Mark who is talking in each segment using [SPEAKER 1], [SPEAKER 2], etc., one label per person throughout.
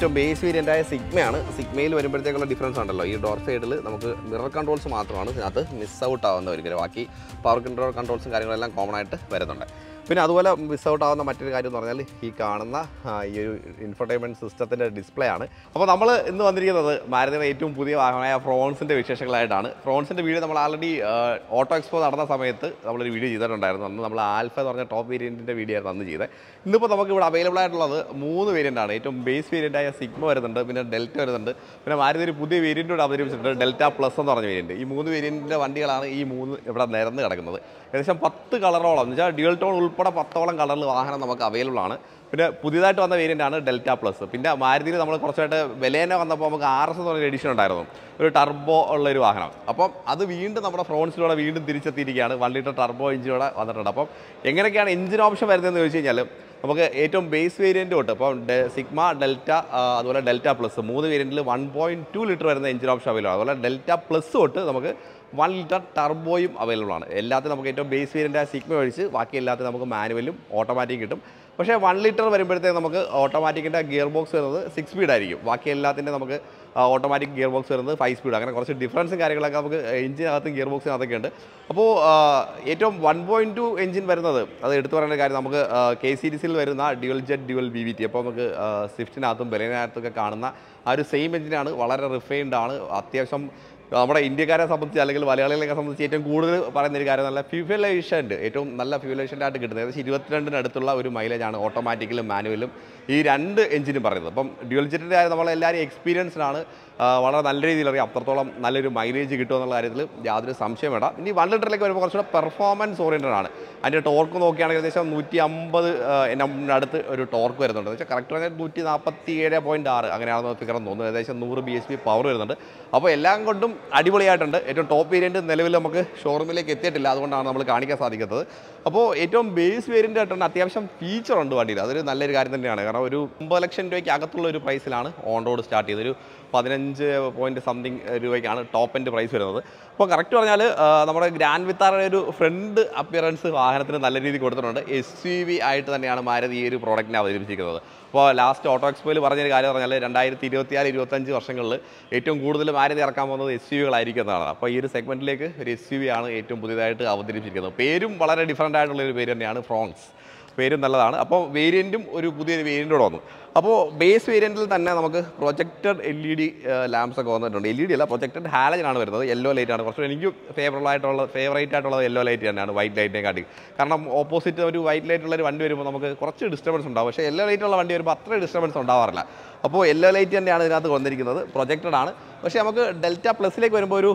[SPEAKER 1] ഏറ്റവും base വേരിയൻ്റായ സിഗ്മയാണ് സിഗ്മയിൽ വരുമ്പോഴത്തേക്കുള്ള difference ഉണ്ടല്ലോ ഈ ഡോർ സൈഡിൽ നമുക്ക് മിറർ കൺട്രോൾസ് മാത്രമാണ് ഇതിനകത്ത് മിസ് ഔട്ട് ആവുന്ന ഒരിക്കലും ബാക്കി പവർ കൺട്രോൾ കൺട്രോൾസും കാര്യങ്ങളെല്ലാം കോമൺ ആയിട്ട് വരുന്നുണ്ട് പിന്നെ അതുപോലെ മിസ് ഔട്ട് ആവുന്ന മറ്റൊരു കാര്യം എന്ന് പറഞ്ഞാൽ ഈ കാണുന്ന ഈ ഒരു ഇൻഫർടൈൻമെൻറ്റ് സിസ്റ്റത്തിൻ്റെ ഡിസ്പ്ലേ ആണ് അപ്പോൾ നമ്മൾ ഇന്ന് വന്നിരിക്കുന്നത് മാരുതിയുടെ ഏറ്റവും പുതിയ വാഹനമായ ഫ്രോൺസിൻ്റെ വിശേഷങ്ങളായിട്ടാണ് ഫ്രോൺസിൻ്റെ വീഡിയോ നമ്മൾ ആൾറെഡി ഓട്ടോ എക്സ്പോ നടന്ന സമയത്ത് നമ്മളൊരു വീഡിയോ ചെയ്തിട്ടുണ്ടായിരുന്നു അന്ന് നമ്മൾ ആൽഫ എന്ന് പറഞ്ഞ ടോപ്പ് വേരിയൻറ്റിൻ്റെ വീഡിയോ ആയിരുന്നു അന്ന് ചെയ്തത് ഇന്നിപ്പോൾ നമുക്ക് ഇവിടെ അവൈലബിൾ ആയിട്ടുള്ളത് മൂന്ന് വേരിയൻ്റാണ് ഏറ്റവും ബേസ് വേരിയൻ്റായ സിഗ്മ വരുന്നുണ്ട് പിന്നെ ഡെൽറ്റ വരുന്നുണ്ട് പിന്നെ മാരുതി ഒരു പുതിയ വേരിയൻറ്റ് കൂടെ അവതരിപ്പിച്ചിട്ടുണ്ട് ഡെൽറ്റ പ്ലസ് എന്ന് പറഞ്ഞ വേരിയൻറ്റ് ഈ മൂന്ന് വേരിയൻറ്റിൻ്റെ വണ്ടികളാണ് ഈ മൂന്ന് ഇവിടെ നിരന്ന് കിടക്കുന്നത് ഏകദേശം പത്ത് കളറോളം എന്ന് വെച്ചാൽ ഡ്യുവൽ ടോൺ ഉൾപ്പെടെ പത്തോളം കളറിൽ വാഹനം നമുക്ക് അവൈലബിൾ ആണ് പിന്നെ പുതിയതായിട്ട് വന്ന വേരിയൻ്റ് ആണ് ഡെൽറ്റ പ്ലസ് പിന്നെ മാരുതിയിൽ നമ്മൾ കുറച്ചായിട്ട് വിലേനെ വന്നപ്പോൾ നമുക്ക് ആർ എസ് എന്ന് പറഞ്ഞ എഡിഷൻ ഉണ്ടായിരുന്നു ഒരു ടർബോ ഉള്ള ഒരു വാഹനം അപ്പം അത് വീണ്ടും നമ്മുടെ ഫ്രോൺസിലൂടെ വീണ്ടും തിരിച്ചെത്തിയിരിക്കുകയാണ് വൺ ലിറ്റർ ടർബോ എഞ്ചിനോടെ വന്നിട്ടുണ്ട് അപ്പം എങ്ങനെയൊക്കെയാണ് എഞ്ചിൻ ഓപ്ഷൻ വരുന്നതെന്ന് ചോദിച്ചു കഴിഞ്ഞാൽ നമുക്ക് ഏറ്റവും ബേസ് വേരിയൻ്റ് തൊട്ട് ഇപ്പം സിഗ്മ ഡെൽറ്റ അതുപോലെ ഡെൽറ്റ പ്ലസ് മൂന്ന് വേരിയൻറ്റിൽ വൺ പോയിൻറ്റ് ടു ലിറ്റർ വരുന്ന എഞ്ചിൻ ഓപ്ഷൻ അവൈലബിൾ അതുപോലെ ഡെൽറ്റ പ്ലസ് തൊട്ട് നമുക്ക് വൺ ലിറ്റർ ടർബോയും അവൈലബിൾ ആണ് എല്ലാത്തിനും നമുക്ക് ഏറ്റവും ബേസ് വേരിൻ്റെ സിഗ്മ ഒഴിച്ച് ബാക്കി എല്ലാത്തിനും നമുക്ക് മാനുവലും ഓട്ടോമാറ്റിക് കിട്ടും പക്ഷേ വൺ ലിറ്റർ വരുമ്പോഴത്തേക്ക് നമുക്ക് ഓട്ടോമാറ്റിക്കിൻ്റെ ഗിയർ ബോക്സ് വരുന്നത് സിക്സ് സ്പീഡ് ആയിരിക്കും ബാക്കി എല്ലാത്തിൻ്റെ നമുക്ക് ഓട്ടോമാറ്റിക് ഗിയർ ബോക്സ് വരുന്നത് ഫൈവ് സ്പീഡ് അങ്ങനെ കുറച്ച് ഡിഫറൻസും കാര്യങ്ങളൊക്കെ നമുക്ക് എഞ്ചിനകത്തും ഗിയർ ബോക്സിനകത്തൊക്കെ ഉണ്ട് അപ്പോൾ ഏറ്റവും വൺ പോയിൻറ്റ് ടു എഞ്ചിൻ വരുന്നത് അത് എടുത്തു പറയേണ്ട കാര്യം നമുക്ക് കെ സീരീസിൽ വരുന്ന dual jet dual B V T അപ്പോൾ നമുക്ക് സ്വിഫ്റ്റിനകത്തും ബെലിനകത്തൊക്കെ കാണുന്ന ആ ഒരു സെയിം എഞ്ചിനാണ് വളരെ റിഫൈൻഡ് ആണ് അത്യാവശ്യം നമ്മുടെ ഇന്ത്യക്കാരെ സംബന്ധിച്ച് അല്ലെങ്കിൽ മലയാളികളെ സംബന്ധിച്ച് ഏറ്റവും കൂടുതൽ പറയുന്ന ഒരു കാര്യം നല്ല ഫ്യൂൽ ഉണ്ട് ഏറ്റവും നല്ല ഫ്യൂൽ ആയിട്ട് കിട്ടുന്നത് ഏകദേശം ഇരുപത്തിരണ്ടിന് അടുത്തുള്ള ഒരു മൈലേജാണ് ഓട്ടോമാറ്റിക്കലും മാനുവലും ഈ രണ്ട് എഞ്ചിനും പറയുന്നത് അപ്പം ഡ്യുവൽ ജെറ്റിൻ്റെ കാര്യം നമ്മളെല്ലാവരും എക്സ്പീരിയൻസ്ഡാണ് വളരെ നല്ല രീതിയിൽ അറിയാം അത്രത്തോളം നല്ലൊരു മൈലേജ് കിട്ടുമെന്നുള്ള കാര്യത്തിൽ യാതൊരു സംശയം വേണ്ട ഇനി വൺ ലിറ്ററിലേക്ക് വരുമ്പോൾ കുറച്ചുകൂടെ പെർഫോമൻസ് ഓറിയൻറ്റഡ് ആണ് അതിൻ്റെ ടോർക്ക് നോക്കുകയാണെങ്കിൽ ഏകദേശം നൂറ്റി അമ്പത് അടുത്ത് ഒരു ടോർക്ക് വരുന്നുണ്ട് വെച്ചാൽ കറക്റ്റ് പറഞ്ഞാൽ നൂറ്റി നാൽപ്പത്തി ഏഴ് പോയിൻറ്റ് ആറ് അങ്ങനെയാണെന്ന് ഫിഗർ തോന്നുന്നത് ഏകദേശം നൂറ് ബി എസ് പി പവർ വരുന്നുണ്ട് അപ്പോൾ എല്ലാം കൊണ്ടും അടിപൊളിയായിട്ടുണ്ട് ഏറ്റവും ടോപ്പ് വേരിയൻറ്റ് നിലവിൽ നമുക്ക് ഷോറൂമിലേക്ക് എത്തിയിട്ടില്ല അതുകൊണ്ടാണ് നമ്മൾ കാണിക്കാൻ സാധിക്കുന്നത് അപ്പോൾ ഏറ്റവും ബേസ് വേരിയൻ്റ് ആയിട്ടുണ്ട് അത്യാവശ്യം ഫീച്ചർ ഉണ്ട് വണ്ടിയിൽ അതൊരു നല്ലൊരു കാര്യം തന്നെയാണ് കാരണം ഒരു ഒമ്പത് ലക്ഷം രൂപയ്ക്ക് അകത്തുള്ള ഒരു പ്രൈസിലാണ് ഓൺ റോഡ് സ്റ്റാർട്ട് ചെയ്തത് ഒരു പതിനഞ്ച് പോയിൻറ്റ് സംതിങ് രൂപയ്ക്കാണ് ടോപ്പ് എൻഡ് പ്രൈസ് വരുന്നത് അപ്പോൾ കറക്റ്റ് പറഞ്ഞാൽ നമ്മുടെ ഗ്രാൻഡ് വിത്താറുടെ ഒരു ഫ്രണ്ട് അപ്പിയറൻസ് വാഹനത്തിന് നല്ല രീതിയിൽ കൊടുത്തിട്ടുണ്ട് എസ് യു വി ആയിട്ട് തന്നെയാണ് മാരുതി ഈ ഒരു പ്രോഡക്റ്റിനെ അവതരിപ്പിച്ചിരിക്കുന്നത് അപ്പോൾ ലാസ്റ്റ് ഓട്ടോ എക്സ്പോയിൽ പറഞ്ഞൊരു കാര്യം പറഞ്ഞാൽ രണ്ടായിരത്തി ഇരുപത്തിനാല് ഇരുപത്തഞ്ച് വർഷങ്ങളിൽ ഏറ്റവും കൂടുതൽ മാരുതി ഇറക്കാൻ പോകുന്നത് എസ് യു വികളായിരിക്കും എന്നാണ് അപ്പോൾ ഈ ഒരു സെഗ്മെൻറ്റിലേക്ക് ഒരു എസ് യു വി ആണ് ഏറ്റവും പുതിയതായിട്ട് അവതരിപ്പിച്ചിരിക്കുന്നത് പേരും വളരെ ഡിഫറൻ്റ് ആയിട്ടുള്ളൊരു പേര് തന്നെയാണ് ഫ്രോൺസ് പേരും നല്ലതാണ് അപ്പോൾ വേരിയൻറ്റും ഒരു പുതിയ വേരിയൻറ്റോടെ വന്നു അപ്പോൾ ബേസ് വേരിയൻറ്റിൽ തന്നെ നമുക്ക് projected L E D lamps ഒക്കെ വന്നിട്ടുണ്ട് എൽ ഇ ഡി അല്ല പ്രൊജക്റ്റഡ് ഹാലജൻ ആണ് വരുന്നത് യെല്ലോ ലൈറ്റ് ആണ് കുറച്ചും എനിക്ക് ഫേവറബിൾ ആയിട്ടുള്ള ഫേവറേറ്റ് ആയിട്ടുള്ളത് യെല്ലോ ലൈറ്റ് തന്നെയാണ് വൈറ്റ് ലൈറ്റിനെ കാട്ടി കാരണം ഓപ്പോസിറ്റ് ഒരു വൈറ്റ് ലൈറ്റ് ഉള്ള ഒരു വണ്ടി വരുമ്പോൾ നമുക്ക് കുറച്ച് ഡിസ്റ്റർബൻസ് ഉണ്ടാവും പക്ഷേ യെല്ലോ ലൈറ്റ് ഉള്ള വണ്ടി വരുമ്പോൾ അത്ര ഡിസ്റ്റർബൻസ് ഉണ്ടാവാറില്ല അപ്പോൾ യെല്ലോ ലൈറ്റ് തന്നെയാണ് ഇതിനകത്ത് വന്നിരിക്കുന്നത് പ്രൊജക്റ്റഡ് ആണ് പക്ഷേ നമുക്ക് ഡെൽറ്റ പ്ലസിലേക്ക് വരുമ്പോൾ ഒരു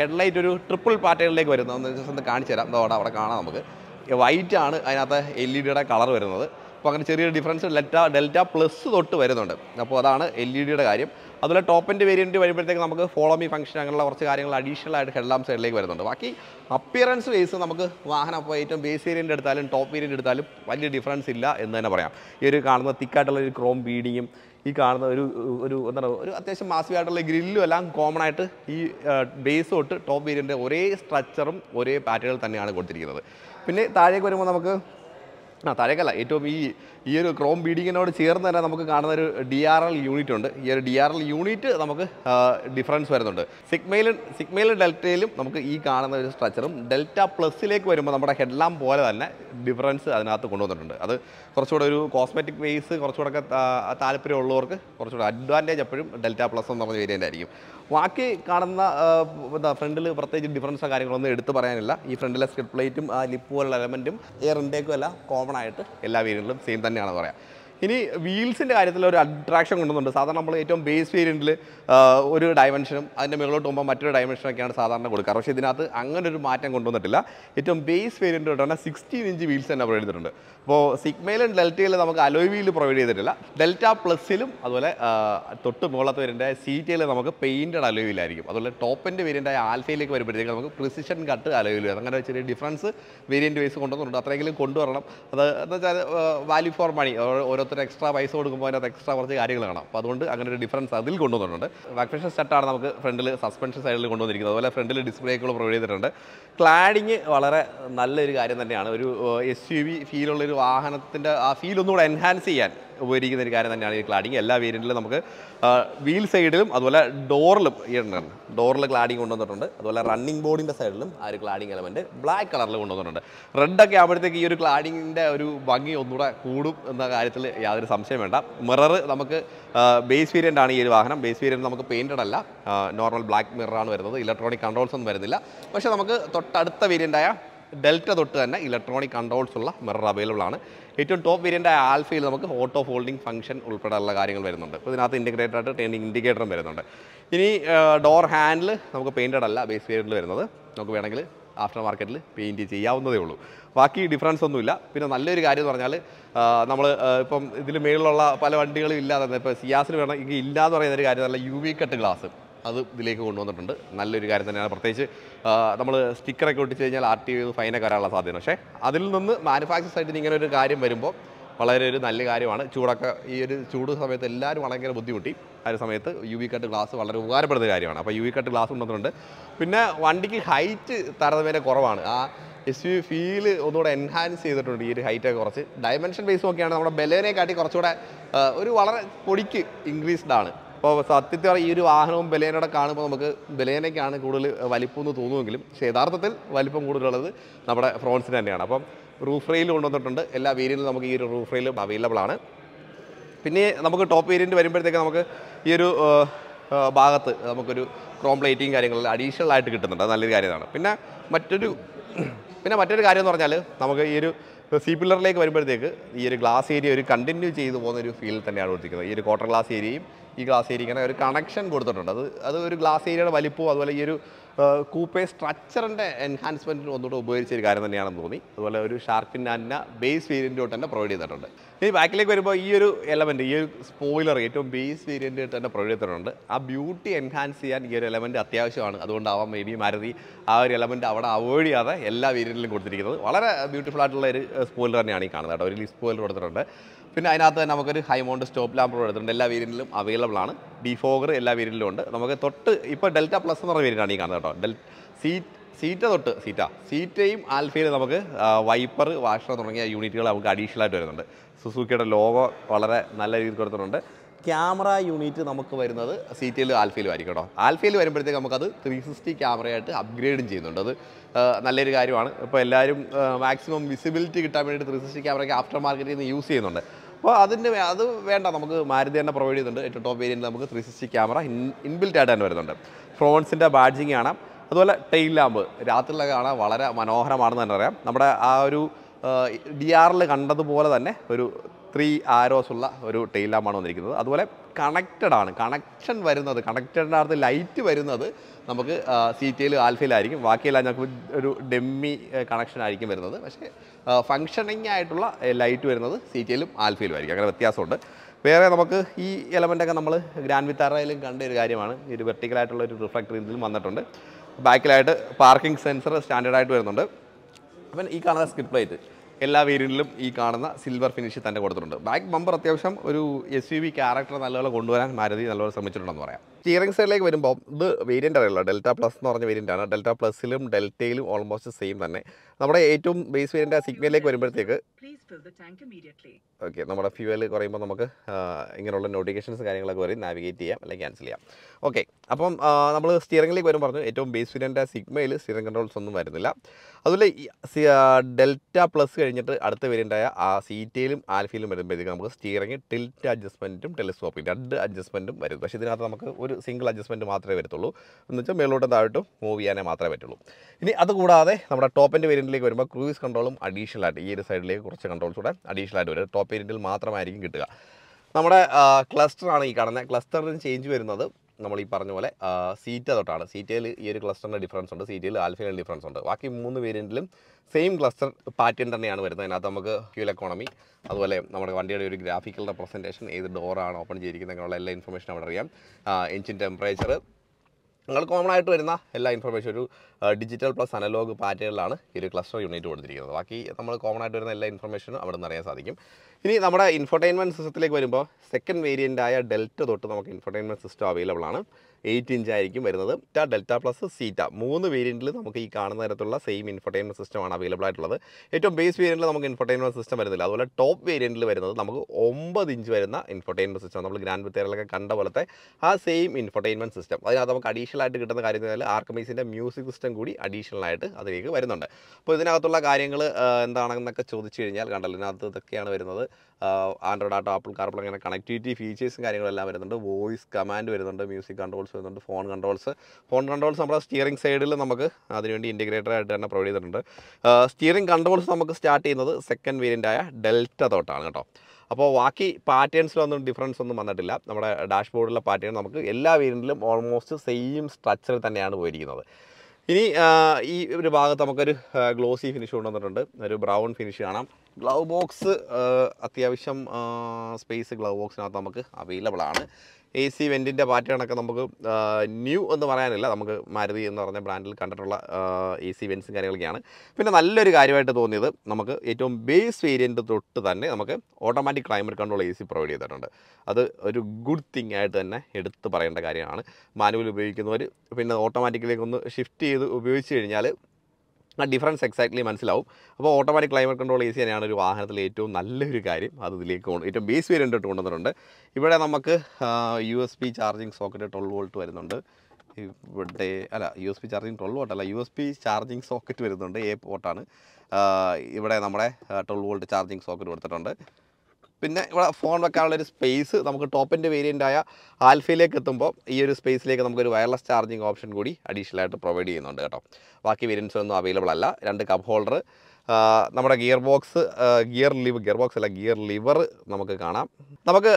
[SPEAKER 1] ഹെഡ്ലൈറ്റ് ഒരു ട്രിപ്പിൾ പാറ്റേണിലേക്ക് വരുന്നത് ഒന്ന് ഒന്ന് കാണിച്ചു തരാം അതോടെ അവിടെ കാണാം നമുക്ക് വൈറ്റ് ആണ് അതിനകത്ത് എൽ ഇ ഡിയുടെ കളർ വരുന്നത് അപ്പോൾ അങ്ങനെ ചെറിയൊരു ഡിഫറൻസ് ലെറ്റ ഡെൽറ്റ പ്ലസ് തൊട്ട് വരുന്നുണ്ട് അപ്പോൾ അതാണ് എൽ ഇ e ഡിയുടെ കാര്യം അതുപോലെ ടോപ്പിൻ്റെ വേരിയൻറ്റ് വരുമ്പോഴത്തേക്ക് നമുക്ക് ഫോളോ മീ ഫംഗ്ഷൻ അങ്ങനെയുള്ള കുറച്ച് കാര്യങ്ങൾ അഡീഷണൽ ആയിട്ട് ഹെഡ്ലാം സൈഡിലേക്ക് വരുന്നുണ്ട് ബാക്കി അപ്പിയറൻസ് വേസ് നമുക്ക് വാഹനം അപ്പോൾ ഏറ്റവും ബേസ് വേരിയൻ്റ് എടുത്താലും ടോപ്പ് വേരിയൻ്റ് എടുത്താലും വലിയ ഡിഫറൻസ് ഇല്ല എന്ന് തന്നെ പറയാം ഈ ഒരു കാണുന്ന തിക്കായിട്ടുള്ള ഒരു ക്രോം ബീഡിങ്ങും ഈ കാണുന്ന ഒരു ഒരു പറയുക ഒരു അത്യാവശ്യം മാസികമായിട്ടുള്ള ഗ്രില്ലും എല്ലാം കോമൺ ആയിട്ട് ഈ ബേസ് തൊട്ട് ടോപ്പ് വേരിയൻ്റെ ഒരേ സ്ട്രക്ചറും ഒരേ പാറ്റേണിൽ തന്നെയാണ് കൊടുത്തിരിക്കുന്നത് പിന്നെ താഴേക്ക് വരുമ്പോൾ നമുക്ക് ആ താഴേക്കല്ല ഏറ്റവും ഈ ഈ ഒരു ക്രോം ബീഡിങ്ങിനോട് ചേർന്ന് തന്നെ നമുക്ക് കാണുന്ന ഒരു ഡി ആർ എൽ യൂണിറ്റ് ഉണ്ട് ഈ ഒരു ഡി ആർ എൽ യൂണിറ്റ് നമുക്ക് ഡിഫറൻസ് വരുന്നുണ്ട് സിഗ്മയിലും സിഗ്മയിലും ഡെൽറ്റയിലും നമുക്ക് ഈ കാണുന്ന ഒരു സ്ട്രക്ചറും ഡെൽറ്റ പ്ലസിലേക്ക് വരുമ്പോൾ നമ്മുടെ ഹെഡ്ലാം പോലെ തന്നെ ഡിഫറൻസ് അതിനകത്ത് കൊണ്ടുവന്നിട്ടുണ്ട് അത് കുറച്ചുകൂടെ ഒരു കോസ്മെറ്റിക് വേസ് കുറച്ചുകൂടെ ഒക്കെ താല്പര്യമുള്ളവർക്ക് കുറച്ചുകൂടെ അഡ്വാൻറ്റേജ് എപ്പോഴും ഡെൽറ്റ പ്ലസ് എന്ന് പറഞ്ഞ വേരിയൻ്റ് ആയിരിക്കും ബാക്കി കാണുന്ന എന്താ ഫ്രണ്ടിൽ പ്രത്യേകിച്ച് ഡിഫറൻസോ കാര്യങ്ങളൊന്നും എടുത്തു പറയാനില്ല ഈ ഫ്രണ്ടിലെ സ്കിഡ് പ്ലേറ്റും ആ ലിപ്പ് പോലുള്ള എലമെൻറ്റും എയർ ഇൻടേക്കും എല്ലാം കോമൺ ആയിട്ട് എല്ലാ വേരിയൻറ്റിലും സെയിം തന്നെ തന്നെയാണെന്ന് പറയാം ഇനി വീൽസിൻ്റെ കാര്യത്തിൽ ഒരു അട്രാക്ഷൻ കൊണ്ടുവന്നുണ്ട് സാധാരണ നമ്മൾ ഏറ്റവും ബേസ് വേരിയൻറ്റിൽ ഒരു ഡയമെൻഷനും അതിൻ്റെ മുകളിലോട്ട് പോകുമ്പോൾ മറ്റൊരു ഡയമെൻഷനൊക്കെയാണ് സാധാരണ കൊടുക്കുക പക്ഷേ ഇതിനകത്ത് അങ്ങനെ ഒരു മാറ്റം കൊണ്ടുവന്നിട്ടില്ല ഏറ്റവും ബേസ് വേരിയൻറ്റോട്ടാണ് സിക്സ്റ്റീൻ ഇഞ്ച് വീൽസ് തന്നെ പ്രൊവൈഡ് ചെയ്തിട്ടുണ്ട് അപ്പോൾ സിഗ്മയിലും ഡെൽറ്റയിലും നമുക്ക് അലോയ് വീൽ പ്രൊവൈഡ് ചെയ്തിട്ടില്ല ഡെൽറ്റ പ്ലസ്സിലും അതുപോലെ തൊട്ട് മുകളത്തെ വരേണ്ട സീറ്റയിൽ നമുക്ക് പെയിൻറ്റഡ് അലോയ് വീലായിരിക്കും അതുപോലെ ടോപ്പിൻ്റെ വേരിയൻ്റായ ആൽഫയിലേക്ക് വരുമ്പോഴത്തേക്ക് നമുക്ക് പ്രിസിഷൻ കട്ട് അലോയ് വീൽ അങ്ങനെ ചെറിയ ഡിഫറൻസ് വേരിയൻറ്റ് വൈസ് കൊണ്ടുവന്നിട്ടുണ്ട് അത്രയെങ്കിലും കൊണ്ടുവരണം അത് എന്താ വെച്ചാൽ വാല്യൂ ഫോർ മണി ഓരോ ഓരോരുത്തർ എക്സ്ട്രാ പൈസ കൊടുക്കുമ്പോൾ അതിനകത്ത് എക്സ്ട്രാ കുറച്ച് കാര്യങ്ങൾ കാണാം അപ്പോൾ അതുകൊണ്ട് അങ്ങനെ ഒരു ഡിഫറൻസ് അതിൽ കൊണ്ടുവന്നിട്ടുണ്ട് വാക്സിനേഷൻ സെറ്റാണ് നമുക്ക് ഫ്രണ്ടിൽ സസ്പെൻഷൻ സൈഡിൽ കൊണ്ടുവന്നിരിക്കുന്നത് അതുപോലെ ഫ്രണ്ടിൽ ഡിസ്പ്ലേകൾ പ്രൊവൈഡ് ചെയ്തിട്ടുണ്ട് ക്ലാഡിങ് വളരെ നല്ലൊരു കാര്യം തന്നെയാണ് ഒരു എസ് യു വി ഫീലുള്ളൊരു വാഹനത്തിൻ്റെ ആ ഫീൽ ഒന്നുകൂടെ എൻഹാൻസ് ചെയ്യാൻ ഉപയോഗിക്കുന്ന ഒരു കാര്യം തന്നെയാണ് ഈ ക്ലാഡിങ് എല്ലാ വേരിയൻറ്റിലും നമുക്ക് വീൽ സൈഡിലും അതുപോലെ ഡോറിലും ഈ എണ്ണ ഡോറിൽ ക്ലാഡിങ് കൊണ്ടുവന്നിട്ടുണ്ട് അതുപോലെ റണ്ണിങ് ബോർഡിൻ്റെ സൈഡിലും ആ ഒരു ക്ലാഡിങ് എലമെൻറ്റ് ബ്ലാക്ക് കളറിൽ കൊണ്ടുവന്നിട്ടുണ്ട് ഒക്കെ ആകുമ്പോഴത്തേക്ക് ഈ ഒരു ക്ലാഡിങ്ങിൻ്റെ ഒരു ഭംഗി ഒന്നുകൂടെ കൂടും എന്ന കാര്യത്തിൽ യാതൊരു സംശയം വേണ്ട മിറർ നമുക്ക് ബേസ് വേരിയൻ്റ് ആണ് ഈ ഒരു വാഹനം ബേസ് വേരിയൻ്റ് നമുക്ക് പെയിൻറ്റഡ് അല്ല നോർമൽ ബ്ലാക്ക് മിററാണ് വരുന്നത് ഇലക്ട്രോണിക് കൺട്രോൾസ് ഒന്നും വരുന്നില്ല പക്ഷേ നമുക്ക് തൊട്ടടുത്ത വേരിയൻ്റായ ഡെൽറ്റ തൊട്ട് തന്നെ ഇലക്ട്രോണിക് കൺട്രോൾസ് ഉള്ള മിറർ അവൈലബിൾ ആണ് ഏറ്റവും ടോപ്പ് വേരിയൻ്റായ ആൽഫയിൽ നമുക്ക് ഓട്ടോ ഫോൾഡിംഗ് ഫംഗ്ഷൻ ഉൾപ്പെടെയുള്ള കാര്യങ്ങൾ വരുന്നുണ്ട് അപ്പോൾ ഇതിനകത്ത് ഇൻഡിക്കേറ്റർ ആയിട്ട് ട്രെയിനിങ് ഇൻഡിക്കേറ്ററും വരുന്നുണ്ട് ഇനി ഡോർ ഹാൻഡിൽ നമുക്ക് പെയിൻറ്റഡ് അല്ല ബേസ് വേരിയൻ്റിൽ വരുന്നത് നമുക്ക് വേണമെങ്കിൽ ആഫ്റ്റർ മാർക്കറ്റിൽ പെയിൻറ്റ് ചെയ്യാവുന്നതേ ഉള്ളൂ ബാക്കി ഡിഫറൻസ് ഒന്നുമില്ല പിന്നെ നല്ലൊരു കാര്യം എന്ന് പറഞ്ഞാൽ നമ്മൾ ഇപ്പം ഇതിൽ മേളിലുള്ള പല വണ്ടികളും ഇല്ലാതെ ഇപ്പോൾ സിയാസിന് വേണമെങ്കിൽ ഇല്ല എന്ന് പറയുന്ന ഒരു കാര്യം നല്ല യു വി കട്ട് ഗ്ലാസ് അത് ഇതിലേക്ക് കൊണ്ടുവന്നിട്ടുണ്ട് നല്ലൊരു കാര്യം തന്നെയാണ് പ്രത്യേകിച്ച് നമ്മൾ സ്റ്റിക്കറൊക്കെ ഒട്ടിച്ച് കഴിഞ്ഞാൽ ആർ ടി ഫൈനൊക്കെ വരാനുള്ള സാധ്യത പക്ഷേ അതിൽ നിന്ന് മാനുഫാക്ചർ ആയിട്ട് ഇങ്ങനെ ഒരു കാര്യം വരുമ്പോൾ വളരെ ഒരു നല്ല കാര്യമാണ് ചൂടൊക്കെ ഈ ഒരു ചൂട് സമയത്ത് എല്ലാവരും ഭയങ്കര ബുദ്ധിമുട്ടി ആ ഒരു സമയത്ത് യു വി കട്ട് ഗ്ലാസ് വളരെ ഉപകാരപ്പെടുന്ന കാര്യമാണ് അപ്പോൾ യു വി കട്ട് ഗ്ലാസ് കൊണ്ടുവന്നിട്ടുണ്ട് പിന്നെ വണ്ടിക്ക് ഹൈറ്റ് താരതമ്യേന കുറവാണ് ആ എസ് യു ഫീൽ ഒന്നുകൂടെ എൻഹാൻസ് ചെയ്തിട്ടുണ്ട് ഈ ഒരു ഹൈറ്റൊക്കെ കുറച്ച് ഡയമെൻഷൻ ബേസ് നോക്കിയാണ് നമ്മുടെ കാട്ടി കുറച്ചുകൂടെ ഒരു വളരെ പൊടിക്ക് ഇൻക്രീസ്ഡ് ആണ് അപ്പോൾ സത്യത്തിൽ ഈ ഒരു വാഹനവും ബലേനയുടെ കാണുമ്പോൾ നമുക്ക് ബലേനയ്ക്കാണ് കൂടുതൽ വലിപ്പം എന്ന് തോന്നുമെങ്കിലും പക്ഷേ യഥാർത്ഥത്തിൽ വലിപ്പം കൂടുതലുള്ളത് നമ്മുടെ ഫ്രോൺസിന് തന്നെയാണ് അപ്പം റൂഫ് റെയിൽ കൊണ്ടുവന്നിട്ടുണ്ട് എല്ലാ വേരിയൻറ്റും നമുക്ക് ഈ ഒരു റൂഫ് റെയിൽ അവൈലബിൾ ആണ് പിന്നെ നമുക്ക് ടോപ്പ് വേരിയൻറ്റ് വരുമ്പോഴത്തേക്ക് നമുക്ക് ഈ ഒരു ഭാഗത്ത് നമുക്കൊരു ക്രോം പ്ലേറ്റിങ് കാര്യങ്ങൾ അഡീഷണൽ ആയിട്ട് കിട്ടുന്നുണ്ട് നല്ലൊരു കാര്യമാണ് പിന്നെ മറ്റൊരു പിന്നെ മറ്റൊരു കാര്യം എന്ന് പറഞ്ഞാൽ നമുക്ക് ഈ ഒരു സി പില്ലറിലേക്ക് വരുമ്പോഴത്തേക്ക് ഈ ഒരു ഗ്ലാസ് ഏരിയ ഒരു കണ്ടിന്യൂ ചെയ്തു പോകുന്ന ഒരു ഫീൽ തന്നെയാണ് കൊടുത്തിരിക്കുന്നത് ഈ ഒരു ക്വാർട്ടർ ഗ്ലാസ് ഏരിയയും ഈ ഗ്ലാസ് ഏരിയ ഇങ്ങനെ ഒരു കണക്ഷൻ കൊടുത്തിട്ടുണ്ട് അത് അത് ഒരു ഗ്ലാസ് ഏരിയയുടെ വലിപ്പവും അതുപോലെ ഈ ഒരു കൂപ്പെ സ്ട്രക്ചറിൻ്റെ എൻഹാൻസ്മെൻറ്റിന് ഒന്നുകൂടെ ഉപയോഗിച്ച ഒരു കാര്യം തന്നെയാണെന്ന് തോന്നി അതുപോലെ ഒരു ഷാർപ്പിൻ അന്ന ബേസ് വേരിയൻറ്റോട്ട് തന്നെ പ്രൊവൈഡ് ചെയ്തിട്ടുണ്ട് ഇനി ബാക്കിലേക്ക് വരുമ്പോൾ ഈ ഒരു എലമെൻറ്റ് ഈ ഒരു സ്പോയിലർ ഏറ്റവും ബേസ് വേരിയൻ്റ് തന്നെ പ്രൊവൈഡ് ചെയ്തിട്ടുണ്ട് ആ ബ്യൂട്ടി എൻഹാൻസ് ചെയ്യാൻ ഈ ഒരു എലമെൻറ്റ് അത്യാവശ്യമാണ് അതുകൊണ്ടാവാം മേ ബി മാരുതി ആ ഒരു എലമെൻറ്റ് അവിടെ അവോയ്ഡ് ചെയ്യാതെ എല്ലാ വേരിയൻറ്റിലും കൊടുത്തിരിക്കുന്നത് വളരെ ബ്യൂട്ടിഫുൾ ആയിട്ടുള്ള ഒരു സ്പോയിലർ തന്നെയാണ് ഈ കാണുന്നത് കേട്ടോ ഒരു സ്പോയിലർ കൊടുത്തിട്ടുണ്ട് പിന്നെ അതിനകത്ത് തന്നെ നമുക്കൊരു ഹൈ മൗണ്ട് സ്റ്റോപ്പ് ലാമ്പ് എടുത്തിട്ടുണ്ട് എല്ലാ വേരിയൻറ്റിലും അവൈലബിൾ ആണ് ഡിഫോഗർ എല്ലാ വേരിയൻറ്റിലും ഉണ്ട് നമുക്ക് തൊട്ട് ഇപ്പോൾ ഡെൽറ്റ പ്ലസ് എന്ന് പറഞ്ഞ വേരിയൻ്റാണ് ഈ കാണുന്നത് കേട്ടോ ഡെൽ സീറ്റ് സീറ്റ തൊട്ട് സീറ്റ സീറ്റയും ആൽഫയിൽ നമുക്ക് വൈപ്പർ വാഷർ തുടങ്ങിയ യൂണിറ്റുകൾ നമുക്ക് അഡീഷണൽ ആയിട്ട് വരുന്നുണ്ട് സുസൂക്കിയുടെ ലോഗോ വളരെ നല്ല രീതിയിൽ കൊടുത്തിട്ടുണ്ട് ക്യാമറ യൂണിറ്റ് നമുക്ക് വരുന്നത് സീറ്റയിൽ ആൽഫയിൽ ആയിരിക്കും കേട്ടോ ആൽഫയിൽ വരുമ്പോഴത്തേക്ക് നമുക്കത് ത്രീ സിക്സ്റ്റി ക്യാമറയായിട്ട് അപ്ഗ്രേഡും ചെയ്യുന്നുണ്ട് അത് നല്ലൊരു കാര്യമാണ് ഇപ്പോൾ എല്ലാവരും മാക്സിമം വിസിബിലിറ്റി കിട്ടാൻ വേണ്ടി ത്രീ സിക്സ്റ്റി ക്യാമറയ്ക്ക് ആഫ്റ്റർ മാർക്കറ്റിൽ നിന്ന് യൂസ് ചെയ്യുന്നുണ്ട് അപ്പോൾ അതിൻ്റെ അത് വേണ്ട നമുക്ക് മാരുതി തന്നെ പ്രൊവൈഡ് ചെയ്യുന്നുണ്ട് ഏറ്റവും ടോപ്പ് വേരിയൻറ്റ് നമുക്ക് ത്രീ സിക്സ്റ്റി ക്യാമറ ഇൻബിൽറ്റ് ആയിട്ട് തന്നെ വരുന്നുണ്ട് ഫ്രോൺസിൻ്റെ ബാഡ്ജിങ് ആണ് അതുപോലെ ടെയിൽ ലാമ്പ് രാത്രിയിലെ കാണാൻ വളരെ മനോഹരമാണെന്ന് തന്നെ പറയാം നമ്മുടെ ആ ഒരു ഡി ആറിൽ കണ്ടതുപോലെ തന്നെ ഒരു ത്രീ ആരോസ് ഉള്ള ഒരു ടെയിൽ ലാമ്പാണ് വന്നിരിക്കുന്നത് അതുപോലെ കണക്റ്റഡ് ആണ് കണക്ഷൻ വരുന്നത് കണക്റ്റഡിനകത്ത് ലൈറ്റ് വരുന്നത് നമുക്ക് സി ആൽഫയിലായിരിക്കും ബാക്കിയെല്ലാം ഞങ്ങൾക്ക് ഒരു ഡെമ്മി കണക്ഷൻ ആയിരിക്കും വരുന്നത് പക്ഷേ ഫങ്ഷനിങ് ആയിട്ടുള്ള ലൈറ്റ് വരുന്നത് ടിയിലും ആൽഫയിലും ആയിരിക്കും അങ്ങനെ വ്യത്യാസമുണ്ട് വേറെ നമുക്ക് ഈ ഒക്കെ നമ്മൾ ഗ്രാൻഡ് വിത്താറയിലും കണ്ട ഒരു കാര്യമാണ് ഒരു വെർട്ടിക്കലായിട്ടുള്ള ഒരു റിഫ്ലക്ടർ ഇതിലും വന്നിട്ടുണ്ട് ബാക്കിലായിട്ട് പാർക്കിംഗ് സെൻസർ സ്റ്റാൻഡേർഡായിട്ട് വരുന്നുണ്ട് അപ്പം ഈ കാണുന്ന സ്കിപ്പ് ലൈറ്റ് എല്ലാ വേരിയൻറ്റിലും ഈ കാണുന്ന സിൽവർ ഫിനിഷ് തന്നെ കൊടുത്തിട്ടുണ്ട് ബാക്ക് ബമ്പർ അത്യാവശ്യം ഒരു എസ് യു വി ക്യാരക്ടർ നല്ലപോലെ കൊണ്ടുവരാൻ മാരുതി നല്ലപോലെ ശ്രമിച്ചിട്ടുണ്ടെന്ന് പറയാം സ്റ്റിയറിംഗ് സൈഡിലേക്ക് വരുമ്പോൾ ഇത് വേരിയൻ്റ് അറിയില്ല ഡെൽറ്റ പ്ലസ് എന്ന് പറഞ്ഞ വേരിയൻ്റ് ആണ് ഡെൽറ്റ പ്ലസിലും ഡെൽറ്റയിലും ഓൾമോസ്റ്റ് സെയിം തന്നെ നമ്മുടെ ഏറ്റവും ബേസ് വേരിയൻ്റ് ആ സിഗ്നലിലേക്ക് വരുമ്പോഴത്തേക്ക് ഓക്കെ നമ്മുടെ ഫ്യൂവൽ കുറയുമ്പോൾ നമുക്ക് ഇങ്ങനെയുള്ള നോട്ടിഫിക്കേഷൻസ് കാര്യങ്ങളൊക്കെ വരും നാവിഗേറ്റ് ചെയ്യാം അല്ലെങ്കിൽ ക്യാൻസൽ ചെയ്യാം ഓക്കെ അപ്പം നമ്മൾ സ്റ്റിയറിംഗിലേക്ക് വരുമ്പോൾ പറഞ്ഞു ഏറ്റവും ബേസ് വേരിയൻ്റ് ആ സിഗ്മയിൽ സ്റ്റിയറിംഗ് കൺട്രോൾസ് ഒന്നും വരുന്നില്ല അതുപോലെ ഡെൽറ്റ പ്ലസ് കഴിഞ്ഞിട്ട് അടുത്ത വേരിയൻ്റായ ആ സീറ്റയിലും ആൽഫയിലും വരുമ്പോഴത്തേക്ക് നമുക്ക് സ്റ്റിയറിംഗ് ടിൽറ്റ് അഡ്ജസ്റ്റ്മെൻറ്റും ടെലിസ്കോപ്പിൽ രണ്ട് അഡ്ജസ്റ്റ്മെൻറ്റും വരും പക്ഷേ ഇതിനകത്ത് നമുക്ക് ഒരു ഒരു സിംഗിൾ അഡ്ജസ്റ്റ്മെൻറ്റ് മാത്രമേ വരത്തുള്ളൂ എന്ന് വെച്ചാൽ മേളോട്ടും താഴോട്ടും മൂവ് ചെയ്യാനേ മാത്രമേ പറ്റുള്ളൂ ഇനി അതുകൂടാതെ നമ്മുടെ ടോപ്പ് എൻ്റെ വേരിയൻറ്റിലേക്ക് വരുമ്പോൾ ക്രൂയിസ് കൺട്രോളും അഡീഷണൽ ആയിട്ട് ഈ ഒരു സൈഡിലേക്ക് കുറച്ച് കൺട്രോൾസ് കൂടെ അഡീഷണൽ ആയിട്ട് വരും ടോപ്പ് വേരിയൻറ്റിൽ മാത്രമായിരിക്കും കിട്ടുക നമ്മുടെ ക്ലസ്റ്ററാണ് ഈ കാണുന്നത് ക്ലസ്റ്ററിന് ചേഞ്ച് വരുന്നത് നമ്മൾ ഈ പറഞ്ഞ പോലെ സീറ്റ തൊട്ടാണ് സീറ്റയിൽ ഈ ഒരു ക്ലസ്റ്ററിൻ്റെ ഡിഫറൻസ് ഉണ്ട് സീറ്റയിൽ ആൽഫിനുള്ള ഡിഫറൻസ് ഉണ്ട് ബാക്കി മൂന്ന് വേരിയൻറ്റിലും സെയിം ക്ലസ്റ്റർ പാറ്റേൺ തന്നെയാണ് വരുന്നത് അതിനകത്ത് നമുക്ക് ഫ്യൂൽ എക്കോണമി അതുപോലെ നമ്മുടെ വണ്ടിയുടെ ഒരു ഗ്രാഫിക്കൽ റെപ്രസെൻറ്റേഷൻ ഏത് ഡോറാണ് ഓപ്പൺ ചെയ്തിരിക്കുന്നത് അങ്ങനെയുള്ള എല്ലാ ഇൻഫർമേഷനും അവിടെ അറിയാം എഞ്ചിൻ ടെമ്പറേച്ചർ നിങ്ങൾ കോമൺ ആയിട്ട് വരുന്ന എല്ലാ ഇൻഫർമേഷൻ ഒരു ഡിജിറ്റൽ പ്ലസ് അനലോഗ് പാറ്റേണിലാണ് ഈ ഒരു ക്ലസ്റ്റർ യൂണിറ്റ് കൊടുത്തിരിക്കുന്നത് ബാക്കി നമ്മൾ കോമൺ ആയിട്ട് വരുന്ന എല്ലാ ഇൻഫർമേഷനും അവിടെ നിന്ന് അറിയാൻ സാധിക്കും ഇനി നമ്മുടെ ഇൻഫർടൈൻമെൻറ്റ് സിസ്റ്റത്തിലേക്ക് വരുമ്പോൾ സെക്കൻഡ് വേരിയൻ്റായ ഡെൽറ്റ തൊട്ട് നമുക്ക് ഇൻഫർടൈൻമെൻറ്റ് സിസ്റ്റം അവൈലബിൾ ആണ് എയ്റ്റ് ഇഞ്ച് ആയിരിക്കും വരുന്നത് ഡെൽറ്റ ഡെൽറ്റ പ്ലസ് സീറ്റ മൂന്ന് വേരിയൻറ്റിൽ നമുക്ക് ഈ കാണുന്ന തരത്തിലുള്ള സെയിം ഇൻഫർടൈൻമെൻറ്റ് സിസ്റ്റമാണ് അവൈലബിൾ ആയിട്ടുള്ളത് ഏറ്റവും ബേസ് വേരിയൻറ്റിൽ നമുക്ക് ഇൻഫർടൈൻമെൻറ്റ് സിസ്റ്റം വരുന്നില്ല അതുപോലെ ടോപ്പ് വേരിയൻറ്റിൽ വരുന്നത് നമുക്ക് ഒമ്പത് ഇഞ്ച് വരുന്ന ഇൻഫർടൈൻമെൻറ്റ് സിസ്റ്റം നമ്മൾ ഗ്രാൻഡ് വിത്തേറിലൊക്കെ കണ്ട പോലത്തെ ആ സെയിം ഇൻഫർടൈൻമെൻറ്റ് സിസ്റ്റം അതിനകത്ത് നമുക്ക് അഡീഷണൽ ആയിട്ട് കിട്ടുന്ന കാര്യം എന്ന് പറഞ്ഞാൽ ആർക്കമൈസിൻ്റെ മ്യൂസിക് സിസ്റ്റം കൂടി അഡീഷണൽ ആയിട്ട് അതിലേക്ക് വരുന്നുണ്ട് അപ്പോൾ ഇതിനകത്തുള്ള കാര്യങ്ങൾ എന്താണെന്നൊക്കെ ചോദിച്ചു കഴിഞ്ഞാൽ കണ്ടല്ലോ ഇതിനകത്ത് ഇതൊക്കെയാണ് വരുന്നത് ആൻഡ്രോയിഡ് ആട്ടോ ആപ്പിൾ കാർപ്പിൾ അങ്ങനെ കണക്ടിവിറ്റി ഫീച്ചേഴ്സും കാര്യങ്ങളെല്ലാം വരുന്നുണ്ട് വോയിസ് കമാൻഡ് വരുന്നുണ്ട് മ്യൂസിക് കൺട്രോൾസ് വരുന്നുണ്ട് ഫോൺ കൺട്രോൾസ് ഫോൺ കൺട്രോൾസ് നമ്മുടെ സ്റ്റിയറിംഗ് സൈഡിൽ നമുക്ക് അതിനുവേണ്ടി ഇൻറ്റിഗ്രേറ്റഡ് ആയിട്ട് തന്നെ പ്രൊവൈഡ് ചെയ്തിട്ടുണ്ട് സ്റ്റിയറിംഗ് കൺട്രോൾസ് നമുക്ക് സ്റ്റാർട്ട് ചെയ്യുന്നത് സെക്കൻഡ് വേരിയൻ്റായ ഡെൽറ്റ തൊട്ടാണ് കേട്ടോ അപ്പോൾ ബാക്കി പാറ്റേൺസിലൊന്നും ഡിഫറൻസ് ഒന്നും വന്നിട്ടില്ല നമ്മുടെ ഡാഷ്ബോർഡിലെ പാറ്റേൺ നമുക്ക് എല്ലാ വേരിയൻറ്റിലും ഓൾമോസ്റ്റ് സെയിം സ്ട്രക്ചർ തന്നെയാണ് പോയിരിക്കുന്നത് ഇനി ഈ ഒരു ഭാഗത്ത് നമുക്കൊരു ഗ്ലോസി ഫിനിഷ് കൊണ്ടുവന്നിട്ടുണ്ട് ഒരു ബ്രൗൺ ഫിനിഷ് കാണാം ഗ്ലൗ ബോക്സ് അത്യാവശ്യം സ്പേസ് ഗ്ലൗ ബോക്സിനകത്ത് നമുക്ക് അവൈലബിൾ ആണ് എ സി വെൻറ്റിൻ്റെ പാറ്റേണൊക്കെ നമുക്ക് ന്യൂ എന്ന് പറയാനില്ല നമുക്ക് മാരുതി എന്ന് പറഞ്ഞ ബ്രാൻഡിൽ കണ്ടിട്ടുള്ള എ സി വെൻസും കാര്യങ്ങളൊക്കെയാണ് പിന്നെ നല്ലൊരു കാര്യമായിട്ട് തോന്നിയത് നമുക്ക് ഏറ്റവും ബേസ് വേരിയൻറ്റ് തൊട്ട് തന്നെ നമുക്ക് automatic climate control A C provide ചെയ്തിട്ടുണ്ട് അത് ഒരു ഗുഡ് തിങ് ആയിട്ട് തന്നെ എടുത്ത് പറയേണ്ട കാര്യമാണ് മാനുവൽ ഉപയോഗിക്കുന്നവർ പിന്നെ ഓട്ടോമാറ്റിക്കിലേക്ക് ഒന്ന് ഷിഫ്റ്റ് ചെയ്ത് ഉപയോഗിച്ച് കഴിഞ്ഞാൽ ആ ഡിഫറൻസ് എക്സാക്ട്ലി മനസ്സിലാവും അപ്പോൾ automatic climate control A C തന്നെയാണ് ഒരു വാഹനത്തിലെ ഏറ്റവും നല്ലൊരു കാര്യം അത് ഇതിലേക്ക് കൊണ്ട് ഏറ്റവും ബേസ് വേരിയൻ്റ് ഇട്ട് കൊണ്ടുവന്നിട്ടുണ്ട് ഇവിടെ നമുക്ക് U S B charging socket twelve volt വരുന്നുണ്ട് ഇവിടെ അല്ല U S B charging twelve volt അല്ല U S B charging socket വരുന്നുണ്ട് എ പോർട്ടാണ് ഇവിടെ നമ്മുടെ ട്വൽവ് വോൾട്ട് ചാർജിങ് സോക്കറ്റ് കൊടുത്തിട്ടുണ്ട് പിന്നെ ഇവിടെ ഫോൺ വെക്കാനുള്ള ഒരു സ്പേസ് നമുക്ക് ടോപ്പിൻ്റെ വേരിയൻ്റായ ആൽഫയിലേക്ക് എത്തുമ്പോൾ ഈ ഒരു സ്പേസിലേക്ക് നമുക്കൊരു വയർലെസ് ചാർജിങ് ഓപ്ഷൻ കൂടി അഡീഷണലായിട്ട് പ്രൊവൈഡ് ചെയ്യുന്നുണ്ട് കേട്ടോ ബാക്കി വേരിയൻസ് ഒന്നും അവൈലബിൾ അല്ല രണ്ട് കപ്പ് ഹോൾഡർ നമ്മുടെ gear box gear lever gear box അല്ല ഗിയർ ലിവർ നമുക്ക് കാണാം നമുക്ക്